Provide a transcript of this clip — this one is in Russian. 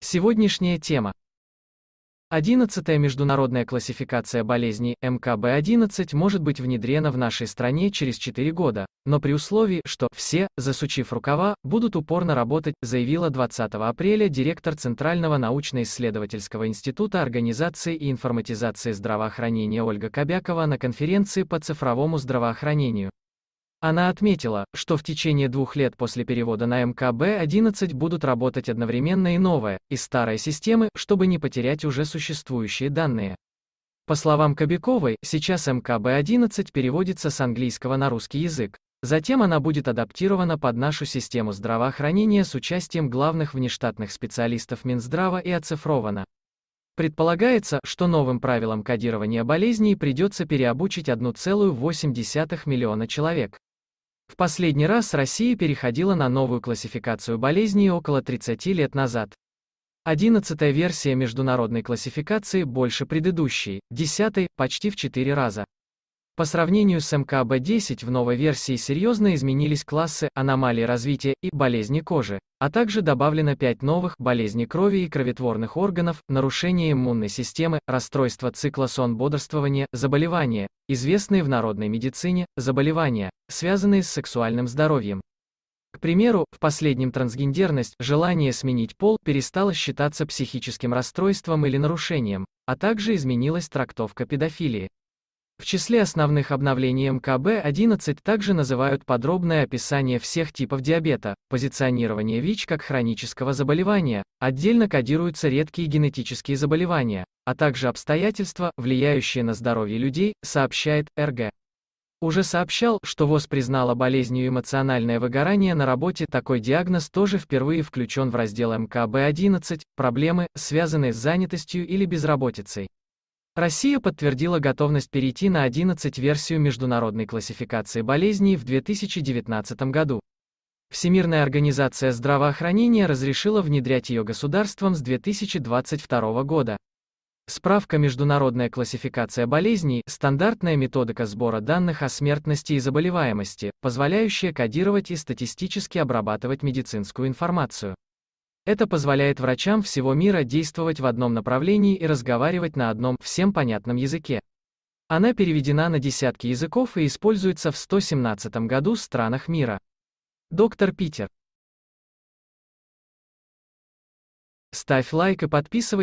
Сегодняшняя тема. 11 международная классификация болезней МКБ-11 может быть внедрена в нашей стране через 4 года, но при условии, что все, засучив рукава, будут упорно работать, заявила 20 апреля директор Центрального научно-исследовательского института организации и информатизации здравоохранения Ольга Кобякова на конференции по цифровому здравоохранению. Она отметила, что в течение двух лет после перевода на МКБ-11 будут работать одновременно и новая, и старая системы, чтобы не потерять уже существующие данные. По словам Кобяковой, сейчас МКБ-11 переводится с английского на русский язык. Затем она будет адаптирована под нашу систему здравоохранения с участием главных внештатных специалистов Минздрава и оцифрована. Предполагается, что новым правилам кодирования болезней придется переобучить 1,8 миллиона человек. В последний раз Россия переходила на новую классификацию болезней около 30 лет назад. Одиннадцатая версия международной классификации больше предыдущей, десятой, почти в четыре раза. По сравнению с МКБ-10 в новой версии серьезно изменились классы аномалии развития и болезни кожи, а также добавлено 5 новых болезней крови и кроветворных органов, нарушение иммунной системы, расстройство цикла сон-бодрствования, заболевания, известные в народной медицине, заболевания, связанные с сексуальным здоровьем. К примеру, в последнем трансгендерность, желание сменить пол, перестало считаться психическим расстройством или нарушением, а также изменилась трактовка педофилии. В числе основных обновлений МКБ-11 также называют подробное описание всех типов диабета, позиционирование ВИЧ как хронического заболевания, отдельно кодируются редкие генетические заболевания, а также обстоятельства, влияющие на здоровье людей, сообщает РГ. Уже сообщал, что ВОЗ признала болезнью эмоциональное выгорание на работе, такой диагноз тоже впервые включен в раздел МКБ-11, проблемы, связанные с занятостью или безработицей. Россия подтвердила готовность перейти на 11 версию международной классификации болезней в 2019 году. Всемирная организация здравоохранения разрешила внедрять ее государствам с 2022 года. Справка «Международная классификация болезней» – стандартная методика сбора данных о смертности и заболеваемости, позволяющая кодировать и статистически обрабатывать медицинскую информацию. Это позволяет врачам всего мира действовать в одном направлении и разговаривать на одном, всем понятном языке. Она переведена на десятки языков и используется в 117 году в странах мира. Доктор Питер. Ставь лайк и подписывайся.